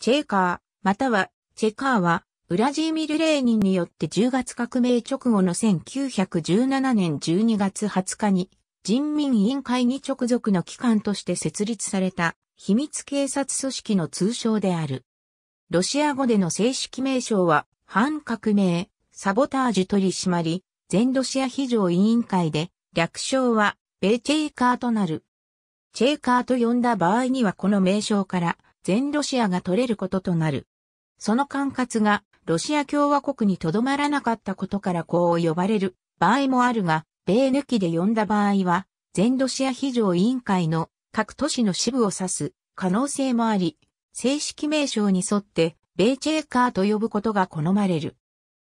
チェーカー、または、チェカーは、ウラジーミル・レーニンによって10月革命直後の1917年12月20日に、人民委員会に直属の機関として設立された、秘密警察組織の通称である。ロシア語での正式名称は、反革命、サボタージュ取締り、全ロシア非常委員会で、略称は、ベーチェーカーとなる。チェーカーと呼んだ場合にはこの名称から、全ロシアが取れることとなる。その管轄がロシア共和国にとどまらなかったことからこう呼ばれる場合もあるが、米抜きで呼んだ場合は、全ロシア非常委員会の各都市の支部を指す可能性もあり、正式名称に沿って米チェーカーと呼ぶことが好まれる。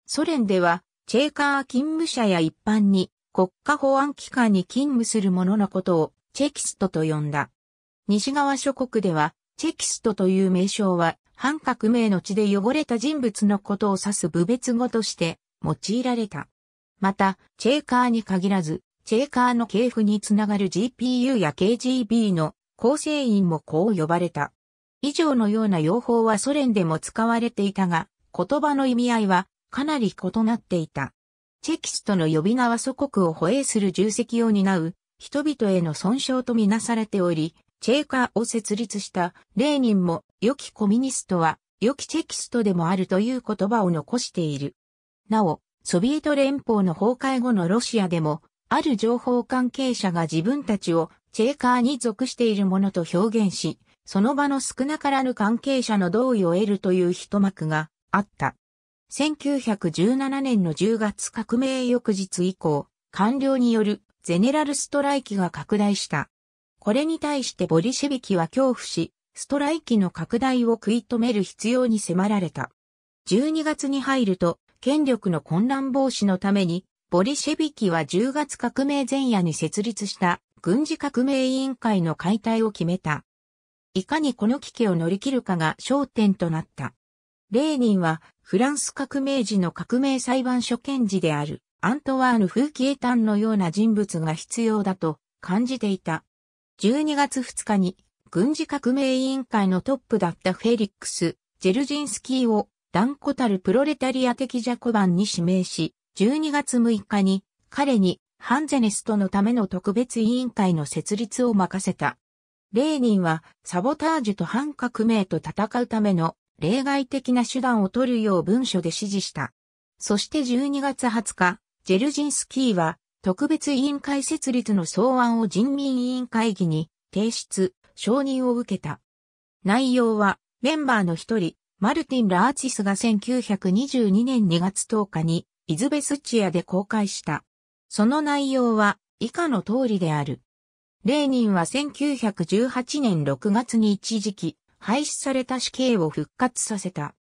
ソ連では、チェーカー勤務者や一般に国家保安機関に勤務する者のことをチェキストと呼んだ。西側諸国ではチェキストという名称は、反革命の地で汚れた人物のことを指す部別語として用いられた。また、チェーカーに限らず、チェーカーの系譜につながる GPU や KGB の構成員もこう呼ばれた。以上のような用法はソ連でも使われていたが、言葉の意味合いはかなり異なっていた。チェキストの呼び名は祖国を保衛する重責を担う人々への損傷とみなされており、チェーカーを設立したレーニンも良きコミュニストは良きチェキストでもあるという言葉を残している。なお、ソビエト連邦の崩壊後のロシアでも、ある情報関係者が自分たちをチェーカーに属しているものと表現し、その場の少なからぬ関係者の同意を得るという一幕があった。1917年の10月革命翌日以降、官僚によるゼネラルストライキが拡大した。これに対してボリシェビキは恐怖し、ストライキの拡大を食い止める必要に迫られた。12月に入ると、権力の混乱防止のために、ボリシェビキは10月革命前夜に設立した軍事革命委員会の解体を決めた。いかにこの危機を乗り切るかが焦点となった。レーニンはフランス革命時の革命裁判所検事であるアントワーヌ・フーキエタンのような人物が必要だと感じていた。12月2日に軍事革命委員会のトップだったフェリックス・ジェルジンスキーを断固たるプロレタリア的ジャコバンに指名し、12月6日に彼にハンゼネストのための特別委員会の設立を任せた。レーニンはサボタージュと反革命と戦うための例外的な手段を取るよう文書で指示した。そして12月20日、ジェルジンスキーは特別委員会設立の草案を人民委員会議に提出、承認を受けた。内容は、メンバーの一人、マルティン・ラーチスが1922年2月10日に、イズベスチアで公開した。その内容は、以下の通りである。レーニンは1918年6月に一時期、廃止された死刑を復活させた。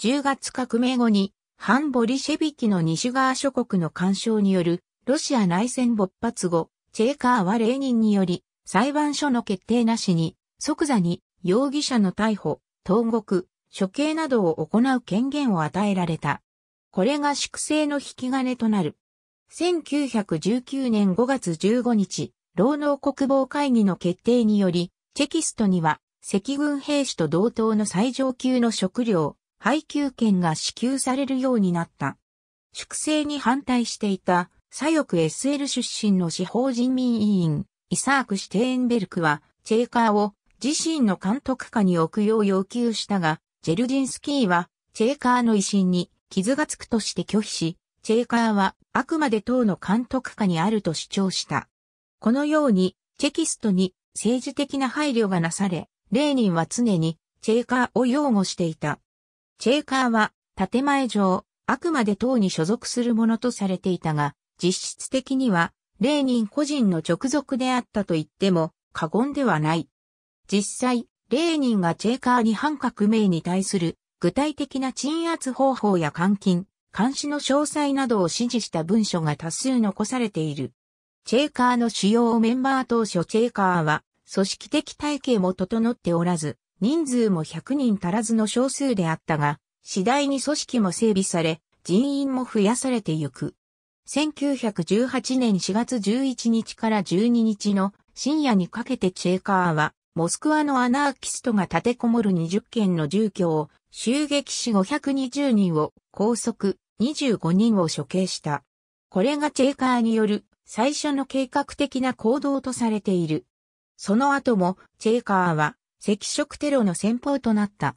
10月革命後に、ハンボリシェビキの西側諸国の干渉によるロシア内戦勃発後、チェーカーはレーニンにより、裁判所の決定なしに、即座に容疑者の逮捕、投獄、処刑などを行う権限を与えられた。これが粛清の引き金となる。1919年5月15日、労農国防会議の決定により、チェキストには、赤軍兵士と同等の最上級の食料、配給権が支給されるようになった。粛清に反対していた左翼 SL 出身の司法人民委員、イサーク・シュテーンベルクは、チェーカーを自身の監督下に置くよう要求したが、ジェルジンスキーは、チェーカーの威信に傷がつくとして拒否し、チェーカーはあくまで党の監督下にあると主張した。このように、チェキストに政治的な配慮がなされ、レーニンは常にチェーカーを擁護していた。チェーカーは建前上、あくまで党に所属するものとされていたが、実質的には、レーニン個人の直属であったと言っても過言ではない。実際、レーニンがチェーカーに反革命に対する具体的な鎮圧方法や監禁、監視の詳細などを指示した文書が多数残されている。チェーカーの主要メンバー当初チェーカーは組織的体系も整っておらず、人数も100人足らずの少数であったが、次第に組織も整備され、人員も増やされてゆく。1918年4月11日から12日の深夜にかけてチェーカーは、モスクワのアナーキストが立てこもる20件の住居を襲撃し520人を拘束、25人を処刑した。これがチェーカーによる最初の計画的な行動とされている。その後もチェーカーは赤色テロの先方となった。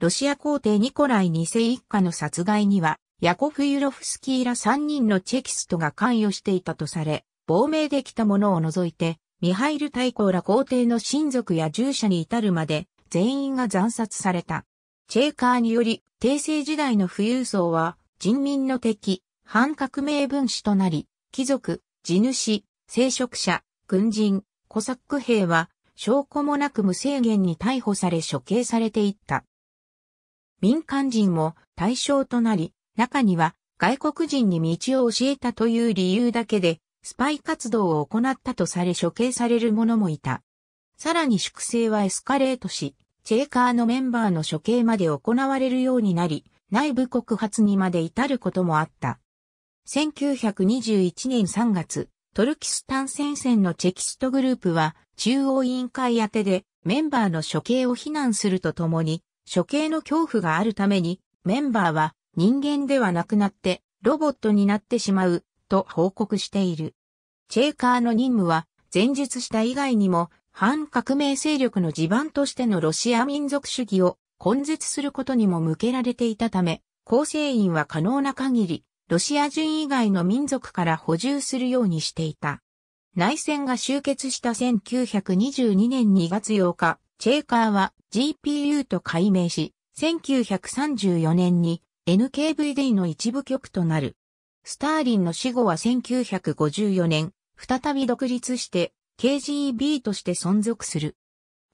ロシア皇帝ニコライ2世一家の殺害にはヤコフ・ユロフスキーら3人のチェキストが関与していたとされ、亡命できた者を除いて、ミハイル大公ら皇帝の親族や従者に至るまで、全員が惨殺された。チェーカーにより、帝政時代の富裕層は、人民の敵、反革命分子となり、貴族、地主、聖職者、軍人、コサック兵は、証拠もなく無制限に逮捕され処刑されていった。民間人も対象となり、中には外国人に道を教えたという理由だけで、スパイ活動を行ったとされ処刑される者もいた。さらに粛清はエスカレートし、チェーカーのメンバーの処刑まで行われるようになり、内部告発にまで至ることもあった。1921年3月、トルキスタン戦線のチェキストグループは中央委員会宛てでメンバーの処刑を非難するとともに、処刑の恐怖があるためにメンバーは人間ではなくなってロボットになってしまうと報告している。チェーカーの任務は前述した以外にも反革命勢力の地盤としてのロシア民族主義を根絶することにも向けられていたため、構成員は可能な限りロシア人以外の民族から補充するようにしていた。内戦が終結した1922年2月8日、チェーカーは GPU と改名し、1934年に NKVD の一部局となる。スターリンの死後は1954年、再び独立して KGB として存続する。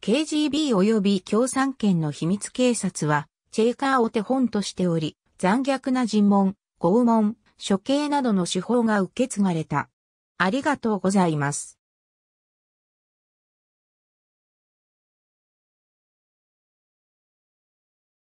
KGB 及び共産圏の秘密警察は、チェーカーを手本としており、残虐な尋問、拷問、処刑などの手法が受け継がれた。ありがとうございます。